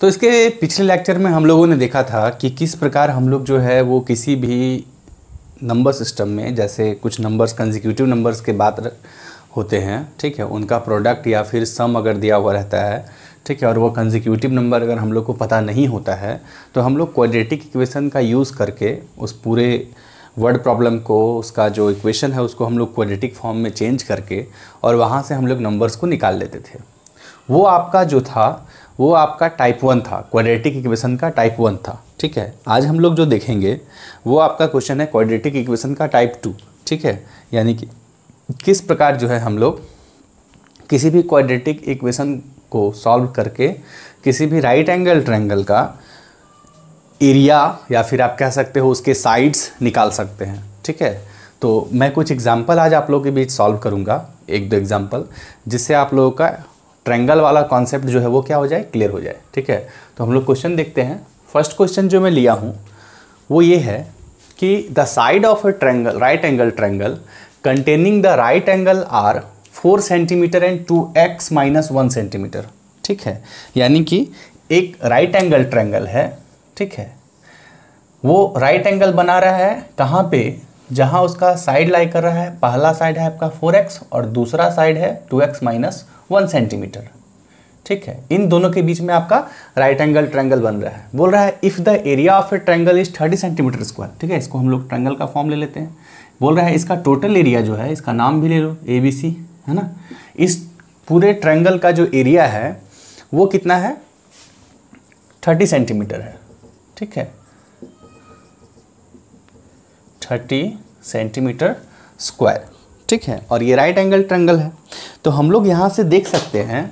तो इसके पिछले लेक्चर में हम लोगों ने देखा था कि किस प्रकार हम लोग जो है वो किसी भी नंबर सिस्टम में जैसे कुछ नंबर्स कंजिक्यूटिव नंबर्स के बात होते हैं ठीक है उनका प्रोडक्ट या फिर सम अगर दिया हुआ रहता है ठीक है और वो कंजिक्यूटिव नंबर अगर हम लोग को पता नहीं होता है तो हम लोग क्वाड्रेटिक इक्वेशन का यूज़ करके उस पूरे वर्ड प्रॉब्लम को उसका जो इक्वेशन है उसको हम लोग क्वाड्रेटिक फॉर्म में चेंज करके और वहाँ से हम लोग नंबर्स को निकाल लेते थे वो आपका जो था वो आपका टाइप वन था क्वाड्रेटिक इक्वेशन का टाइप वन था ठीक है आज हम लोग जो देखेंगे वो आपका क्वेश्चन है क्वाड्रेटिक इक्वेशन का टाइप टू ठीक है यानी कि किस प्रकार जो है हम लोग किसी भी क्वाड्रेटिक इक्वेशन को सॉल्व करके किसी भी राइट एंगल ट्रायंगल का एरिया या फिर आप कह सकते हो उसके साइड्स निकाल सकते हैं ठीक है तो मैं कुछ एग्जांपल आज आप लोगों के बीच सॉल्व करूंगा एक दो एग्जांपल जिससे आप लोगों का ट्रैंगल वाला कॉन्सेप्ट जो है वो क्या हो जाए क्लियर हो जाए ठीक है तो हम लोग क्वेश्चन देखते हैं फर्स्ट क्वेश्चन जो मैं लिया हूँ वो ये है कि the side of a triangle right angle triangle containing the right angle are four centimetre and two x minus one centimetre ठीक है यानी कि एक राइट एंगल ट्रैंगल है ठीक है वो राइट एंगल बना रहा है कहाँ पे जहाँ उसका साइड लाई कर रहा है पहला साइड है आपका फोर एक्स और दूसरा साइड है two x minus one centimetre ठीक है इन दोनों के बीच में आपका राइट एंगल ट्रैंगल बन रहा है बोल रहा है if the area of a triangle is thirty centimetre square ठीक है इसको हम लोग ट्रैंगल का फॉर्म ले लेते हैं बोल रहा है इसका टोटल एरिया जो है इसका नाम भी ले लो ए बी सी है ना इस पूरे ट्रैंगल का जो एरिया है वो कितना है थर्टी सेंटीमीटर है ठीक है थर्टी सेंटीमीटर स्क्वायर ठीक है और ये राइट एंगल ट्रैंगल है तो हम लोग यहाँ से देख सकते हैं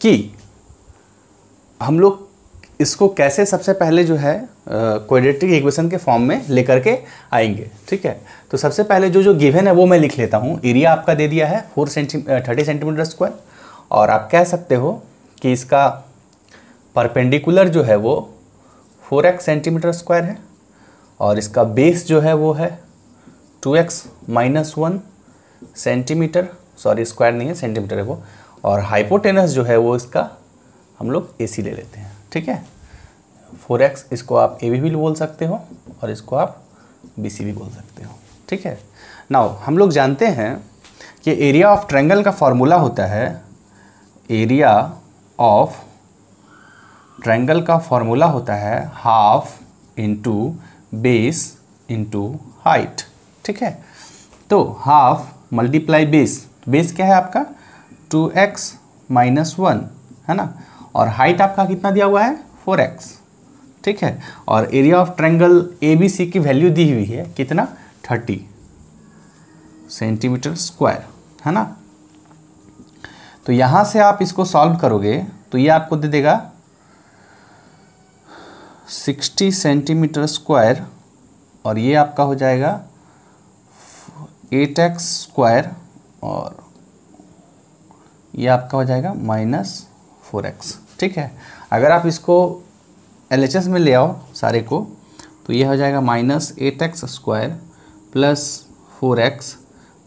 कि हम लोग इसको कैसे सबसे पहले जो है कोऑर्डिनेटिक इक्वेशन के फॉर्म में लेकर के आएंगे ठीक है तो सबसे पहले जो जो गिवन है वो मैं लिख लेता हूँ एरिया आपका दे दिया है four centi thirty centimetre square और आप कह सकते हो कि इसका परपेंडिकुलर जो है वो फोर एक्स सेंटीमीटर स्क्वायर है और इसका बेस जो है वो है two x minus one centimetre sorry square नहीं है सेंटीमीटर है वो और हाइपोटेनस जो है वो इसका हम लोग ए ले लेते हैं ठीक है फोर एक्स इसको आप ए भी बोल सकते हो और इसको आप बी भी बोल सकते हो ठीक है नाउ हम लोग जानते हैं कि एरिया ऑफ ट्रेंगल का फॉर्मूला होता है एरिया ऑफ ट्रेंगल का फॉर्मूला होता है half into base into height ठीक है तो हाफ मल्टीप्लाई बेस बेस क्या है आपका टू एक्स माइनस वन है ना और हाइट आपका कितना दिया हुआ है फोर एक्स ठीक है और area of triangle A B C की वैल्यू दी हुई है कितना थर्टी सेंटीमीटर स्क्वायर है ना तो यहां से आप इसको सॉल्व करोगे तो ये आपको दे देगा सिक्सटी सेंटीमीटर स्क्वायर और ये आपका हो जाएगा एट एक्स स्क्वायर और ये आपका हो जाएगा माइनस फोर एक्स ठीक है अगर आप इसको एल एच एस में ले आओ सारे को तो ये हो जाएगा minus eight x square plus four x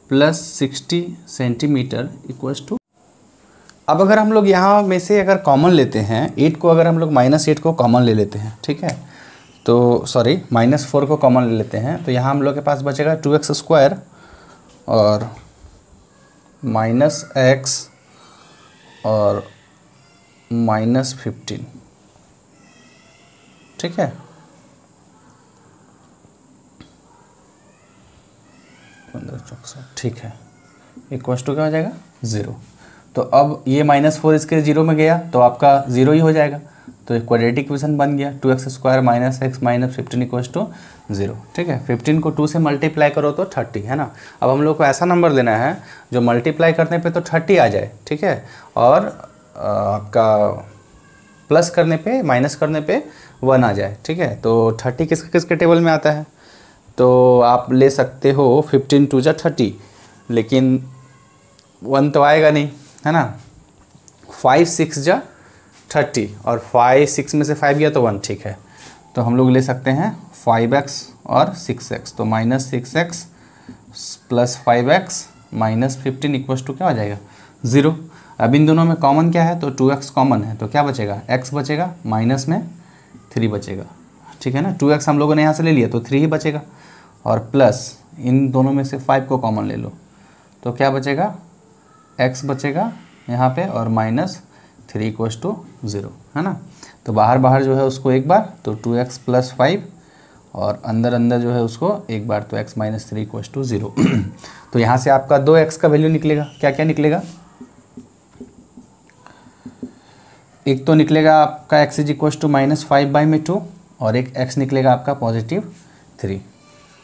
plus sixty centimetre equals to अब अगर हम लोग यहाँ में से अगर कॉमन लेते हैं एट को अगर हम लोग माइनस एट को कॉमन ले लेते हैं ठीक है तो सॉरी माइनस फोर को कॉमन ले लेते हैं तो यहाँ हम लोग के पास बचेगा टू एक्स स्क्वायर और माइनस एक्स और माइनस फिफ्टीन ठीक है पंद्रह ठीक है इक्वस टू क्या हो जाएगा ज़ीरो तो अब ये माइनस फोर इसके जीरो में गया तो आपका ज़ीरो ही हो जाएगा तो एक क्वाड्रेटिक इक्वेशन बन गया two x square minus x minus fifteen equals to zero ठीक है फिफ्टीन को टू से मल्टीप्लाई करो तो थर्टी है ना अब हम लोग को ऐसा नंबर देना है जो मल्टीप्लाई करने पे तो थर्टी आ जाए ठीक है और आपका प्लस करने पे माइनस करने पे वन आ जाए ठीक है तो थर्टी किसके किसके टेबल में आता है तो आप ले सकते हो फिफ्टीन टू जा थर्टी लेकिन वन तो आएगा नहीं है ना फाइव सिक्स जा थर्टी और फाइव सिक्स में से फाइव गया तो वन ठीक है तो हम लोग ले सकते हैं फाइव एक्स और सिक्स एक्स तो minus six x plus five x minus fifteen equal to क्या हो जाएगा ज़ीरो अब इन दोनों में कॉमन क्या है तो टू एक्स कॉमन है तो क्या बचेगा एक्स बचेगा माइनस में थ्री बचेगा ठीक है ना टू एक्स हम लोगों ने यहाँ से ले लिया तो थ्री ही बचेगा और प्लस इन दोनों में से फाइव को कॉमन ले लो तो क्या बचेगा एक्स बचेगा यहाँ पे और minus three equals to zero है ना तो बाहर बाहर जो है उसको एक बार तो टू एक्स प्लस फाइव और अंदर अंदर जो है उसको एक बार तो x minus three equal to zero तो यहाँ से आपका दो एक्स का वैल्यू निकलेगा क्या क्या निकलेगा एक तो निकलेगा आपका x is equal to minus five by में टू और एक एक्स निकलेगा आपका पॉजिटिव थ्री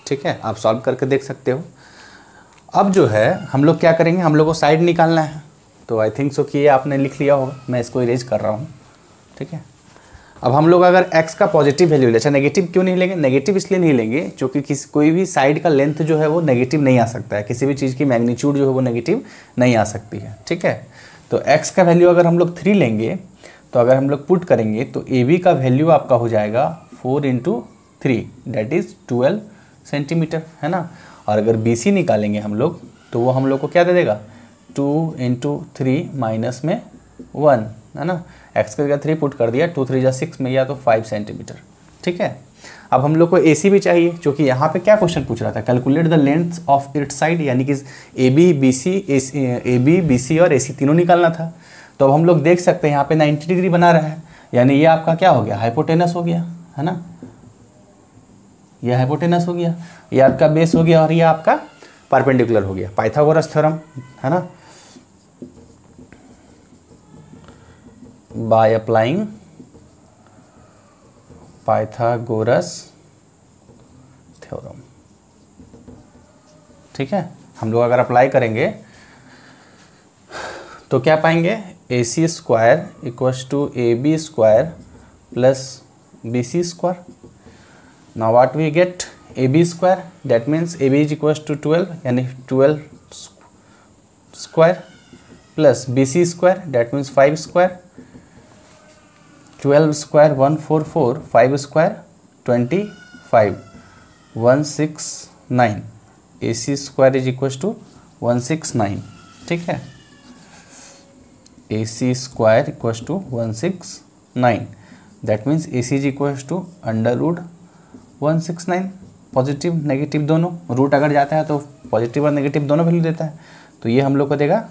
ठीक है आप सॉल्व करके देख सकते हो अब जो है हम लोग क्या करेंगे हम लोग को साइड निकालना है तो आई थिंक सो कि ये आपने लिख लिया होगा मैं इसको इरेज कर रहा हूँ ठीक है अब हम लोग अगर x का पॉजिटिव वैल्यू ले अच्छा नेगेटिव क्यों नहीं लेंगे नेगेटिव इसलिए नहीं लेंगे क्योंकि किसी कोई भी साइड का लेंथ जो है वो नेगेटिव नहीं आ सकता है किसी भी चीज़ की मैग्नीट्यूड जो है वो नेगेटिव नहीं आ सकती है ठीक है तो x का वैल्यू अगर हम लोग थ्री लेंगे तो अगर हम लोग पुट करेंगे तो ए बी का वैल्यू आपका हो जाएगा four into three that is twelve centimetre है ना और अगर बी सी निकालेंगे हम लोग तो वो हम लोग को क्या दे देगा टू इंटू थ्री माइनस में वन है ना एक्स का जगह थ्री पुट कर दिया टू थ्री या सिक्स में या तो फाइव सेंटीमीटर ठीक है अब हम लोग को ए भी चाहिए क्योंकि यहाँ पे क्या क्वेश्चन पूछ रहा था calculate the length of it side यानी कि A B B C A B B C और ए सी तीनों निकालना था तो अब हम लोग देख सकते हैं यहाँ पे 90 डिग्री बना रहा है यानी ये आपका क्या हो गया हाइपोटेनस हो गया है ना ये हाइपोटेनस हो गया ये आपका बेस हो गया और ये आपका परपेंडिकुलर हो गया पाइथागोरस थ्योरम है ना by applying Pythagoras theorem. ठीक है हम लोग अगर अप्लाई करेंगे तो क्या पाएंगे A C square equals to A B square plus B C square ना what we get A B square that means A B is equals to twelve यानी twelve square plus B C square that means five square twelve square one four four five square twenty five one six nine A C square is equal to one six nine ठीक है A C square equal to one six nine that means A C is equal to under root one six nine positive negative दोनों root अगर जाता है तो positive और negative दोनों value देता है तो ये हम लोग को देगा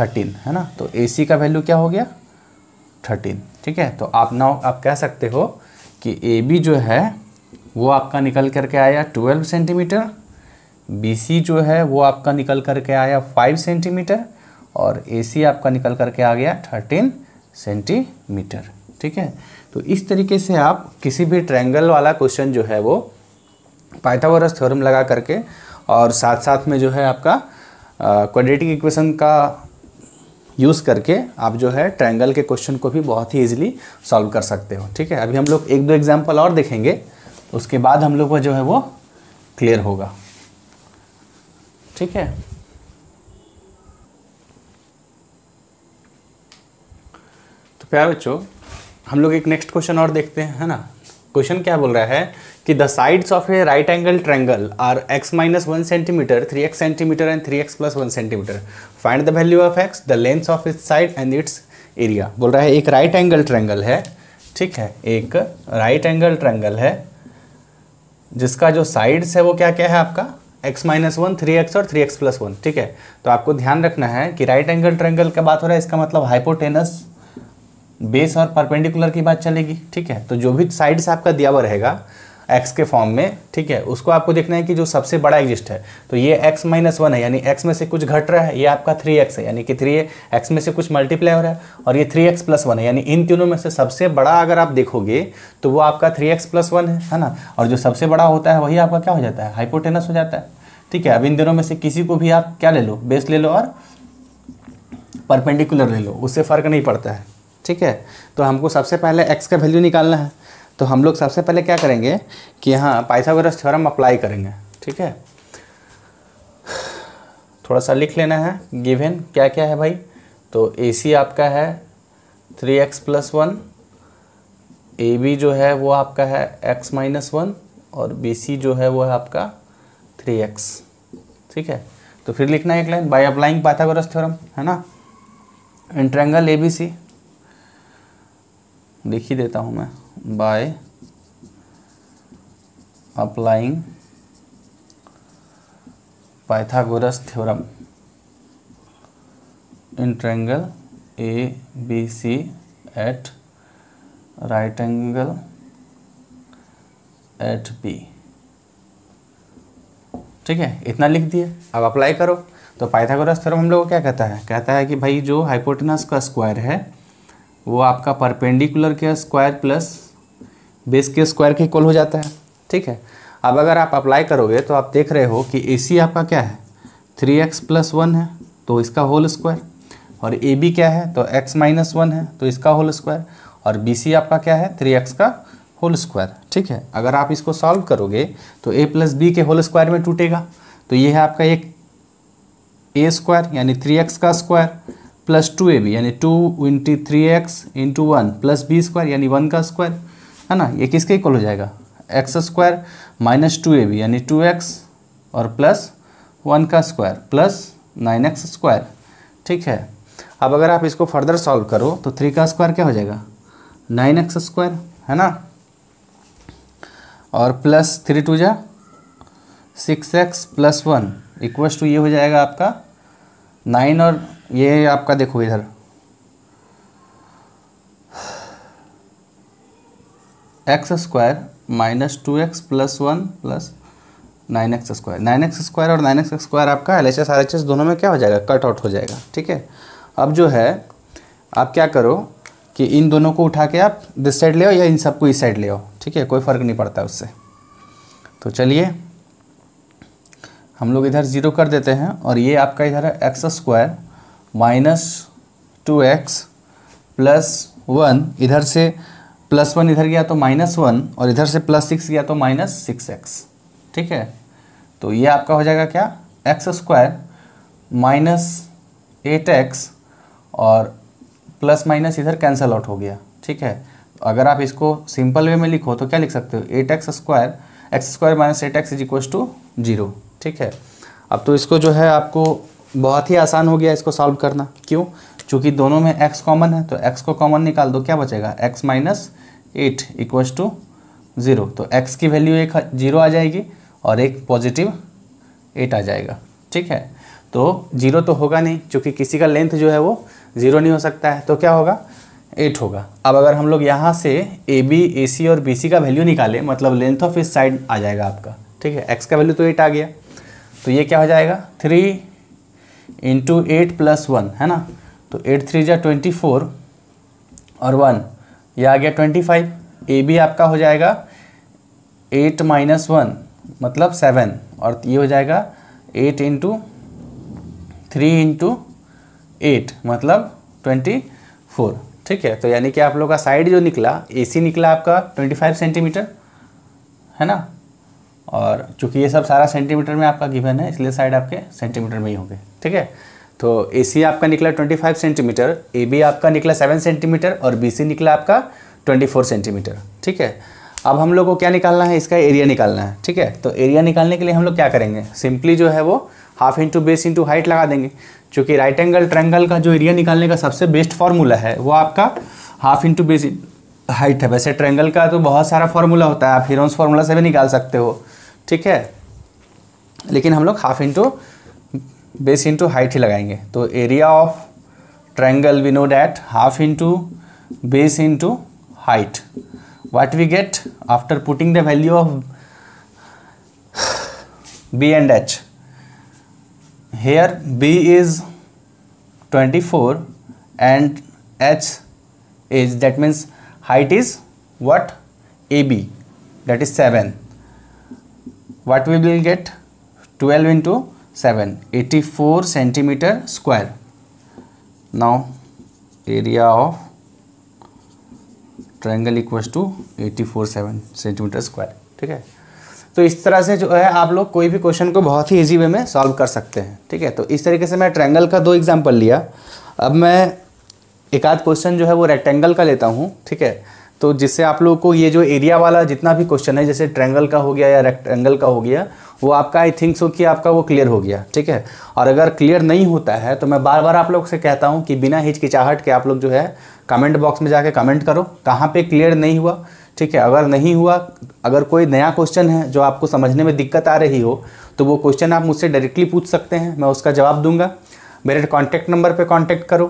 थर्टीन है ना तो ए सी का वैल्यू क्या हो गया थर्टीन ठीक है तो आप ना आप कह सकते हो कि ए बी जो है वो आपका निकल करके आया ट्वेल्व सेंटीमीटर बी सी जो है वो आपका निकल करके आया फाइव सेंटीमीटर और ए सी आपका निकल करके आ गया थर्टीन सेंटीमीटर ठीक है तो इस तरीके से आप किसी भी ट्रायंगल वाला क्वेश्चन जो है वो पाइथागोरस थ्योरम लगा करके और साथ साथ में जो है आपका क्वाड्रेटिक इक्वेशन का यूज़ करके आप जो है ट्रायंगल के क्वेश्चन को भी बहुत ही इजीली सॉल्व कर सकते हो ठीक है अभी हम लोग एक दो एग्जाम्पल और देखेंगे उसके बाद हम लोग को जो है वो क्लियर होगा ठीक है तो प्यार बच्चों हम लोग एक नेक्स्ट क्वेश्चन और देखते हैं है ना क्वेश्चन क्या बोल रहा है कि the sides of a right angle triangle are x minus one centimetre three x centimetre and three x plus one centimetre find the value of x the length of its side and its area बोल रहा है एक right angle triangle है ठीक है एक right angle triangle है जिसका जो साइड्स है वो क्या क्या है आपका x minus one three x और थ्री एक्स प्लस वन ठीक है तो आपको ध्यान रखना है कि राइट एंगल ट्रैंगल का बात हो रहा है इसका मतलब हाइपोटेनस बेस और परपेंडिकुलर की बात चलेगी ठीक है तो जो भी साइड्स आपका दिया हुआ रहेगा एक्स के फॉर्म में ठीक है उसको आपको देखना है कि जो सबसे बड़ा एग्जिस्ट है तो ये एक्स माइनस वन है यानी एक्स में से कुछ घट रहा है ये आपका थ्री एक्स है यानी कि थ्री एक्स में से कुछ मल्टीप्लाई हो रहा है और ये थ्री एक्स प्लस वन है यानी इन तीनों में से सबसे बड़ा अगर आप देखोगे तो वो आपका थ्री एक्स प्लस वन है है ना और जो सबसे बड़ा होता है वही आपका क्या हो जाता है हाइपोटेनस हो जाता है ठीक है अब इन दोनों में से किसी को भी आप क्या ले लो बेस ले लो और परपेंडिकुलर ले लो उससे फ़र्क नहीं पड़ता है ठीक है तो हमको सबसे पहले एक्स का वैल्यू निकालना है तो हम लोग सबसे पहले क्या करेंगे कि यहाँ पाइथागोरस थ्योरम अप्लाई करेंगे ठीक है थोड़ा सा लिख लेना है गिवन क्या क्या है भाई तो ए सी आपका है three x plus one A B जो है वो आपका है एक्स माइनस वन और बी सी जो है वो है आपका थ्री एक्स ठीक है तो फिर लिखना है एक line by applying Pythagoras theorem है ना इंट्रेंगल ए बी सी लिख ही देता हूँ मैं by applying pythagoras theorem in triangle abc at right angle at B. ठीक है इतना लिख दिए अब अप्लाई करो तो पाइथागोरस थ्योरम हम लोग क्या कहता है कहता है कि भाई जो हाइपोटेनस का स्क्वायर है वो आपका परपेंडिकुलर के स्क्वायर प्लस बेस के स्क्वायर के इक्वल हो जाता है ठीक है अब अगर आप अप्लाई करोगे तो आप देख रहे हो कि ए सी आपका क्या है थ्री एक्स प्लस वन है तो इसका होल स्क्वायर और ए बी क्या है तो एक्स माइनस वन है तो इसका होल स्क्वायर और बी सी आपका क्या है थ्री एक्स का होल स्क्वायर ठीक है अगर आप इसको सॉल्व करोगे तो ए प्लस बी के होल स्क्वायर में टूटेगा तो ये है आपका एक ए स्क्वायर यानी थ्री एक्स का square plus two A B यानी two into three x into one plus B square यानी वन का स्क्वायर है ना ये किसके इक्वल हो जाएगा x square minus two A B यानी टू एक्स और प्लस वन का square plus nine x square ठीक है अब अगर आप इसको फर्दर सॉल्व करो तो थ्री का स्क्वायर क्या हो जाएगा नाइन एक्स स्क्वायर है ना और प्लस थ्री टू जा six x plus one equals to ये हो जाएगा आपका नाइन और ये आपका देखो इधर x square minus two x plus one plus nine x square nine x square और नाइन एक्स स्क्वायर आपका L H S R H S दोनों में क्या हो जाएगा कट आउट हो जाएगा ठीक है अब जो है आप क्या करो कि इन दोनों को उठा के आप दिस साइड ले आओ या इन सबको इस साइड ले आओ ठीक है कोई फ़र्क नहीं पड़ता उससे तो चलिए हम लोग इधर ज़ीरो कर देते हैं और ये आपका इधर है x square minus two x plus one इधर से प्लस वन इधर गया तो माइनस वन और इधर से प्लस सिक्स गया तो माइनस सिक्स एक्स ठीक है तो ये आपका हो जाएगा क्या x square minus eight x और प्लस माइनस इधर कैंसल आउट हो गया ठीक है तो अगर आप इसको सिंपल वे में लिखो तो क्या लिख सकते हो eight x square x square minus eight x is equal to zero ठीक है अब तो इसको जो है आपको बहुत ही आसान हो गया इसको सॉल्व करना क्यों चूंकि दोनों में एक्स कॉमन है तो एक्स को कॉमन निकाल दो क्या बचेगा x minus eight equals to zero तो एक्स की वैल्यू एक जीरो आ जाएगी और एक पॉजिटिव एट आ जाएगा ठीक है तो जीरो तो होगा नहीं क्योंकि किसी का लेंथ जो है वो ज़ीरो नहीं हो सकता है तो क्या होगा एट होगा अब अगर हम लोग यहाँ से ए बी ए सी और बी सी का वैल्यू निकालें मतलब लेंथ ऑफ इस साइड आ जाएगा आपका ठीक है एक्स का वैल्यू तो एट आ गया तो ये क्या हो जाएगा three into eight plus one है ना तो एट थ्री जा ट्वेंटी फोर और वन ये आ गया ट्वेंटी फाइव ए बी आपका हो जाएगा एट माइनस वन मतलब सेवन और ये हो जाएगा eight into three into eight मतलब ट्वेंटी फोर ठीक है तो यानी कि आप लोग का साइड जो निकला ए सी निकला आपका ट्वेंटी फाइव सेंटीमीटर है ना और चूंकि ये सब सारा सेंटीमीटर में आपका गिवन है इसलिए साइड आपके सेंटीमीटर में ही होंगे ठीक है तो ए सी आपका निकला 25 सेंटीमीटर ए बी आपका निकला 7 सेंटीमीटर और बी सी निकला आपका 24 सेंटीमीटर ठीक है अब हम लोग को क्या निकालना है इसका एरिया निकालना है ठीक है तो एरिया निकालने के लिए हम लोग क्या करेंगे सिंपली जो है वो half into base into height लगा देंगे चूँकि राइट एंगल ट्रैंगल का जो एरिया निकालने का सबसे बेस्ट फार्मूला है वो आपका हाफ इंटू बेस हाइट है वैसे ट्रैंगल का तो बहुत सारा फार्मूला होता है आप हिरोन्स फार्मूला से भी निकाल सकते हो ठीक है लेकिन हम लोग half into base into height ही लगाएंगे तो area of triangle we know that half into base into height what we get after putting the value of B and H here B is 24 and H is that means height is what A B that is seven what we will get 12 into 7 84 centimeter square now area of triangle equals to eighty four seven centimetre square ठीक है तो इस तरह से जो है आप लोग कोई भी क्वेश्चन को बहुत ही इजी वे में सॉल्व कर सकते हैं ठीक है तो इस तरीके से मैं ट्रायंगल का दो एग्जांपल लिया अब मैं एक आध क्वेश्चन जो है वो रेक्टेंगल का लेता हूँ ठीक है तो जिससे आप लोगों को ये जो एरिया वाला जितना भी क्वेश्चन है जैसे ट्रैंगल का हो गया या रेक्टेंगल का हो गया वो आपका आई थिंक सो कि आपका वो क्लियर हो गया ठीक है और अगर क्लियर नहीं होता है तो मैं बार बार आप लोग से कहता हूँ कि बिना हिचकिचाहट के आप लोग जो है कमेंट बॉक्स में जाके कमेंट करो कहाँ पे क्लियर नहीं हुआ ठीक है अगर नहीं हुआ अगर कोई नया क्वेश्चन है जो आपको समझने में दिक्कत आ रही हो तो वो क्वेश्चन आप मुझसे डायरेक्टली पूछ सकते हैं मैं उसका जवाब दूंगा मेरे कॉन्टैक्ट नंबर पर कॉन्टैक्ट करो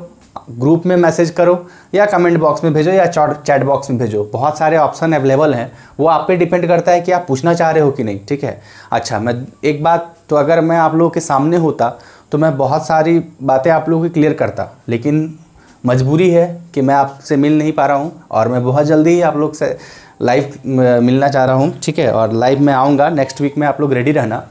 ग्रुप में मैसेज करो या कमेंट बॉक्स में भेजो या चैट बॉक्स में भेजो बहुत सारे ऑप्शन अवेलेबल हैं वो आप पे डिपेंड करता है कि आप पूछना चाह रहे हो कि नहीं ठीक है अच्छा मैं एक बात तो अगर मैं आप लोगों के सामने होता तो मैं बहुत सारी बातें आप लोगों की क्लियर करता लेकिन मजबूरी है कि मैं आपसे मिल नहीं पा रहा हूँ और मैं बहुत जल्दी ही आप लोग से लाइव मिलना चाह रहा हूँ ठीक है और लाइव में आऊँगा नेक्स्ट वीक में आप लोग रेडी रहना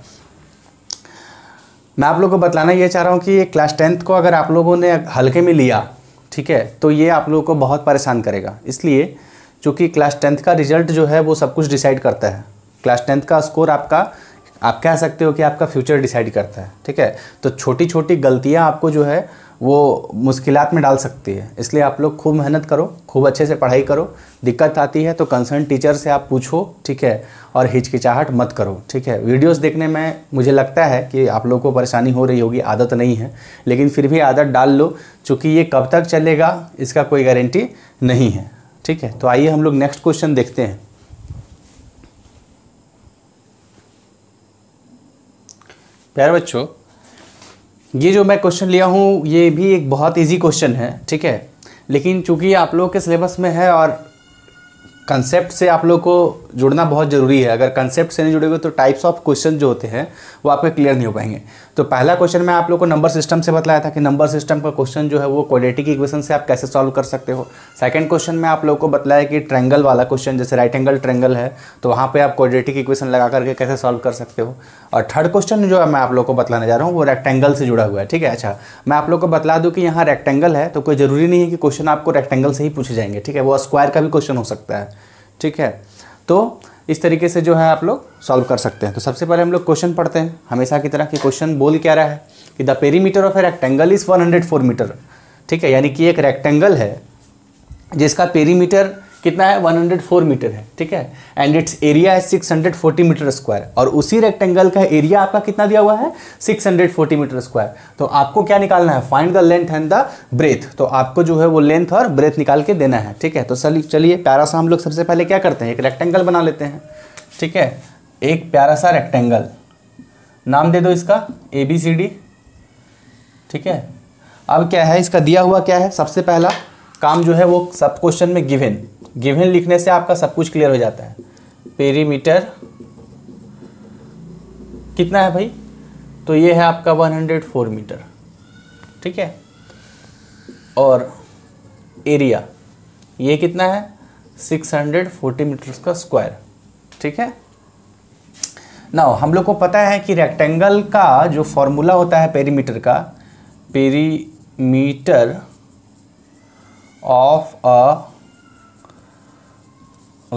मैं आप लोगों को बतलाना ये चाह रहा हूँ कि ये क्लास टेंथ को अगर आप लोगों ने हल्के में लिया ठीक है तो ये आप लोगों को बहुत परेशान करेगा इसलिए चूँकि क्लास टेंथ का रिजल्ट जो है वो सब कुछ डिसाइड करता है क्लास टेंथ का स्कोर आपका आप कह सकते हो कि आपका फ्यूचर डिसाइड करता है ठीक है तो छोटी छोटी गलतियाँ आपको जो है वो मुश्किल में डाल सकती है इसलिए आप लोग खूब मेहनत करो खूब अच्छे से पढ़ाई करो दिक्कत आती है तो कंसर्न टीचर से आप पूछो ठीक है और हिचकिचाहट मत करो ठीक है वीडियोस देखने में मुझे लगता है कि आप लोगों को परेशानी हो रही होगी आदत नहीं है लेकिन फिर भी आदत डाल लो चूँकि ये कब तक चलेगा इसका कोई गारंटी नहीं है ठीक है तो आइए हम लोग नेक्स्ट क्वेश्चन देखते हैं प्यारे बच्चों ये जो मैं क्वेश्चन लिया हूँ ये भी एक बहुत इजी क्वेश्चन है ठीक है लेकिन चूँकि आप लोग के सिलेबस में है और कंसेप्ट से आप लोग को जुड़ना बहुत ज़रूरी है अगर कंसेप्ट से नहीं हुए तो टाइप्स ऑफ क्वेश्चन जो होते हैं वो आपके क्लियर नहीं हो पाएंगे तो पहला क्वेश्चन मैं आप लोग को नंबर सिस्टम से बताया था कि नंबर सिस्टम का क्वेश्चन जो है वो की इक्वेशन से आप कैसे सॉल्व कर सकते हो सेकंड क्वेश्चन में आप लोग को बताया कि ट्रैंगल वाला क्वेश्चन जैसे राइट एंगल ट्रैंगल है तो वहाँ पर आप क्वाड्रेटिक इक्वेशन लगा करके कैसे सॉल्व कर सकते हो और थर्ड क्वेश्चन जो है मैं आप लोग को बताने जा रहा हूँ वो रेक्टेंगल से जुड़ा हुआ है ठीक है अच्छा मैं आप लोग को बता दूँ कि यहाँ रेक्टेंगल है तो कोई ज़रूरी नहीं है कि क्वेश्चन आपको रेक्टेंगल से ही पूछे जाएंगे ठीक है वो स्क्वायर का भी क्वेश्चन हो सकता है ठीक है तो इस तरीके से जो है आप लोग सॉल्व कर सकते हैं तो सबसे पहले हम लोग क्वेश्चन पढ़ते हैं हमेशा की तरह कि क्वेश्चन बोल क्या रहा है कि the perimeter of a rectangle is 104 metre ठीक है यानी कि एक रेक्टेंगल है जिसका पेरीमीटर कितना है 104 मीटर है ठीक है एंड इट्स एरिया है 640 मीटर स्क्वायर और उसी रेक्टेंगल का एरिया आपका कितना दिया हुआ है 640 मीटर स्क्वायर तो आपको क्या निकालना है find the length and the breadth तो आपको जो है वो लेंथ और ब्रेथ निकाल के देना है ठीक है तो चलिए प्यारा सा हम लोग सबसे पहले क्या करते हैं एक रेक्टेंगल बना लेते हैं ठीक है एक प्यारा सा रेक्टेंगल नाम दे दो इसका ए बी सी डी ठीक है अब क्या है इसका दिया हुआ क्या है सबसे पहला काम जो है वो सब क्वेश्चन में गिवेन गिवन लिखने से आपका सब कुछ क्लियर हो जाता है पेरीमीटर कितना है भाई तो ये है आपका 104 मीटर ठीक है और एरिया ये कितना है 640 मीटर का स्क्वायर ठीक है ना हम लोग को पता है कि रेक्टेंगल का जो फॉर्मूला होता है पेरीमीटर का perimeter of a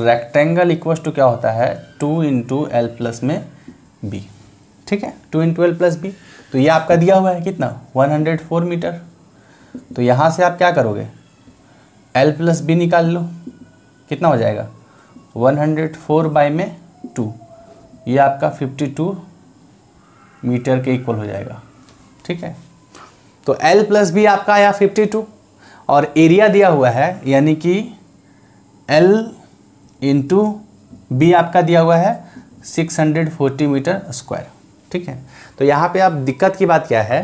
rectangle equals to क्या होता है टू इंटू एल प्लस में बी ठीक है two into L plus B तो ये आपका दिया हुआ है कितना 104 मीटर तो यहाँ से आप क्या करोगे एल प्लस बी निकाल लो कितना हो जाएगा 104 हंड्रेड फोर बाई में टू ये आपका 52 मीटर के इक्वल हो जाएगा ठीक है तो एल प्लस बी आपका आया 52 और एरिया दिया हुआ है यानी कि एल इंटू बी आपका दिया हुआ है 640 मीटर स्क्वायर ठीक है तो यहाँ पे आप दिक्कत की बात क्या है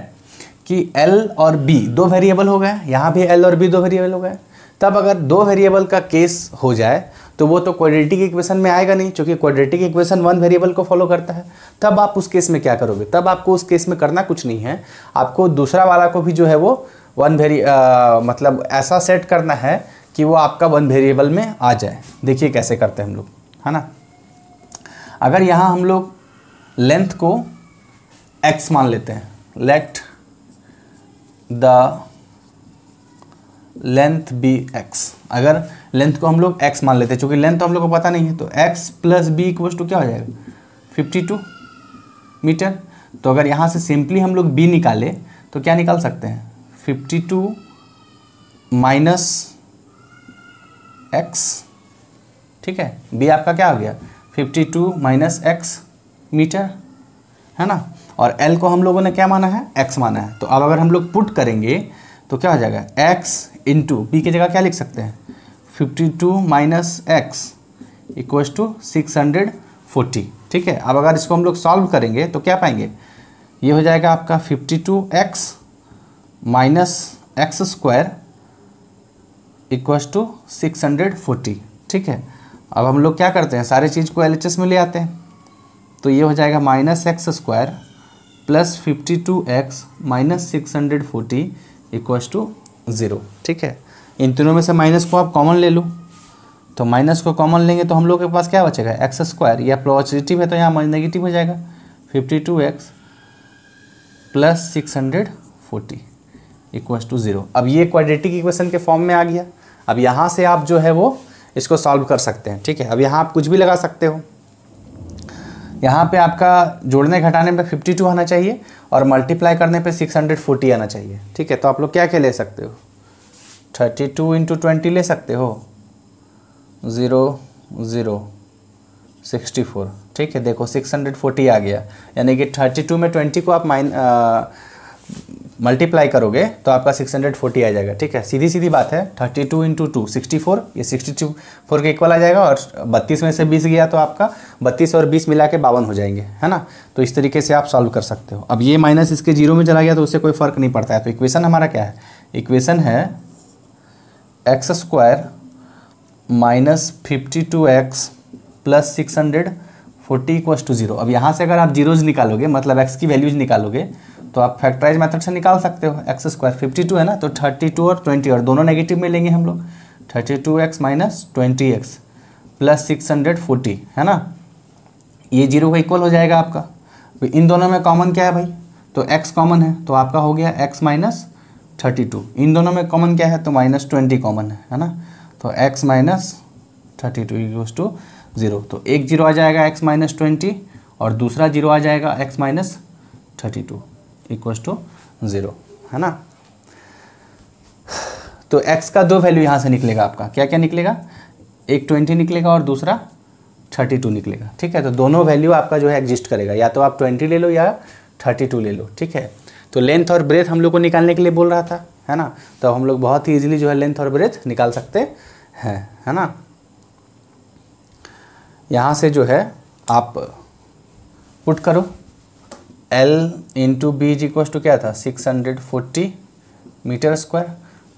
कि एल और बी दो वेरिएबल हो गए यहाँ भी एल और बी दो वेरिएबल हो गए तब अगर दो वेरिएबल का केस हो जाए तो वो तो क्वाड्रेटिक इक्वेशन में आएगा नहीं क्योंकि क्वाड्रेटिक इक्वेशन वन वेरिएबल को फॉलो करता है तब आप उस केस में क्या करोगे तब आपको उस केस में करना कुछ नहीं है आपको दूसरा वाला को भी जो है वो वन वेरी मतलब ऐसा सेट करना है कि वो आपका वन वेरिएबल में आ जाए देखिए कैसे करते हैं हम लोग है ना अगर यहाँ हम लोग लेंथ को एक्स मान लेते हैं let the length be X अगर लेंथ को हम लोग एक्स मान लेते हैं चूंकि लेंथ तो हम लोग को पता नहीं है तो X plus B equals to क्या हो जाएगा फिफ्टी टू मीटर तो अगर यहाँ से सिंपली हम लोग बी निकाले तो क्या निकाल सकते हैं फिफ्टी टू माइनस एक्स ठीक है बी आपका क्या हो गया fifty two minus X metre है ना और एल को हम लोगों ने क्या माना है एक्स माना है तो अब अगर हम लोग पुट करेंगे तो क्या हो जाएगा एक्स इंटू बी की जगह क्या लिख सकते हैं fifty two minus X equal to six hundred forty ठीक है अब अगर इसको हम लोग सॉल्व करेंगे तो क्या पाएंगे ये हो जाएगा आपका fifty two x minus X square equals to six hundred forty ठीक है अब हम लोग क्या करते हैं सारे चीज़ को एल एच एस में ले आते हैं तो ये हो जाएगा minus X square plus fifty two x minus six hundred forty equals to zero ठीक है इन तीनों में से माइनस को आप कॉमन ले लो तो माइनस को कॉमन लेंगे तो हम लोग के पास क्या बचेगा एक्स स्क्वायर या पॉजिटिव है तो यहाँ नेगेटिव हो जाएगा fifty two x plus six hundred forty equals to zero अब ये क्वाड्रेटिक इक्वेशन के फॉर्म में आ गया अब यहाँ से आप जो है वो इसको सॉल्व कर सकते हैं ठीक है अब यहाँ आप कुछ भी लगा सकते हो यहाँ पे आपका जोड़ने घटाने पे 52 आना चाहिए और मल्टीप्लाई करने पे 640 आना चाहिए ठीक है तो आप लोग क्या क्या ले सकते हो 32 टू इंटू ट्वेंटी ले सकते हो ज़ीरो ज़ीरो सिक्सटी फोर ठीक है देखो सिक्स हंड्रेड फोर्टी आ गया यानी कि थर्टी टू में ट्वेंटी को आप माइन मल्टीप्लाई करोगे तो आपका 640 आ जाएगा ठीक है सीधी सीधी बात है 32 टू इंटू टू सिक्सटी ये 64 फोर के इक्वल आ जाएगा और 32 में से 20 गया तो आपका 32 और 20 मिला के बावन हो जाएंगे है ना तो इस तरीके से आप सॉल्व कर सकते हो अब ये माइनस इसके जीरो में चला गया तो उससे कोई फ़र्क नहीं पड़ता है तो इक्वेशन हमारा क्या है इक्वेशन है x square minus fifty two x plus six hundred forty equals to zero अब यहाँ से अगर आप जीरोज निकालोगे मतलब एक्स की वैल्यूज निकालोगे तो आप फैक्टराइज मेथड से निकाल सकते हो एक्स स्क्वायर फिफ्टी टू है ना तो थर्टी टू और ट्वेंटी और दोनों नेगेटिव में लेंगे हम लोग thirty two x minus twenty X plus six hundred forty है ना ये जीरो का इक्वल हो जाएगा आपका तो इन दोनों में कॉमन क्या है भाई तो एक्स कॉमन है तो आपका हो गया एक्स माइनस थर्टी टू इन दोनों में कॉमन क्या है तो माइनस ट्वेंटी कॉमन है है ना तो X minus thirty two equal to zero तो एक जीरो आ जाएगा एक्स माइनस ट्वेंटी और दूसरा जीरो आ जाएगा X minus thirty two equals to zero है ना तो एक्स का दो वैल्यू यहाँ से निकलेगा आपका क्या क्या निकलेगा एक ट्वेंटी निकलेगा और दूसरा थर्टी टू निकलेगा ठीक है तो दोनों वैल्यू आपका जो है एग्जिस्ट करेगा या तो आप ट्वेंटी ले लो या थर्टी टू ले लो ठीक है तो लेंथ और ब्रेथ हम लोग को निकालने के लिए बोल रहा था है ना तो हम लोग बहुत ही ईजिली जो है लेंथ और ब्रेथ निकाल सकते हैं है ना यहाँ से जो है आप पुट करो एल इंटू बी जी इक्व टू क्या था 640 मीटर स्क्वायर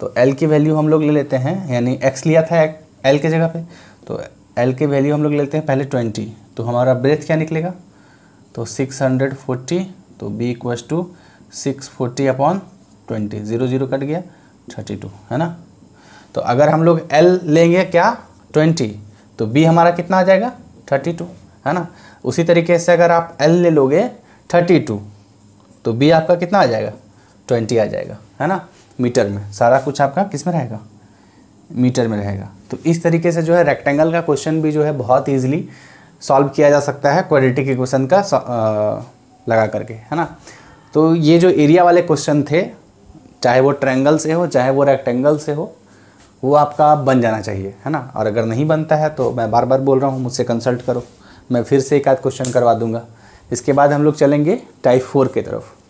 तो एल की वैल्यू हम लोग ले लेते हैं यानी एक्स लिया था एल के जगह पे तो एल की वैल्यू हम लोग लेते हैं पहले 20 तो हमारा ब्रेथ क्या निकलेगा तो 640 तो B equal to six forty upon twenty zero zero cut गया थर्टी टू है ना तो अगर हम लोग एल लेंगे क्या ट्वेंटी तो बी हमारा कितना आ जाएगा थर्टी टू है ना उसी तरीके से अगर आप एल ले लोगे थर्टी टू तो बी आपका कितना आ जाएगा ट्वेंटी आ जाएगा है ना मीटर में सारा कुछ आपका किस में रहेगा मीटर में रहेगा तो इस तरीके से जो है रेक्टेंगल का क्वेश्चन भी जो है बहुत ईजिली सॉल्व किया जा सकता है क्वालिटी के क्वेश्चन का आ, लगा करके है ना तो ये जो एरिया वाले क्वेश्चन थे चाहे वो ट्रैंगल से हो चाहे वो रेक्टेंगल से हो वो आपका बन जाना चाहिए है ना और अगर नहीं बनता है तो मैं बार बार बोल रहा हूँ मुझसे कंसल्ट करो मैं फिर से एक आध क्वेश्चन करवा दूंगा इसके बाद हम लोग चलेंगे टाइप फोर की तरफ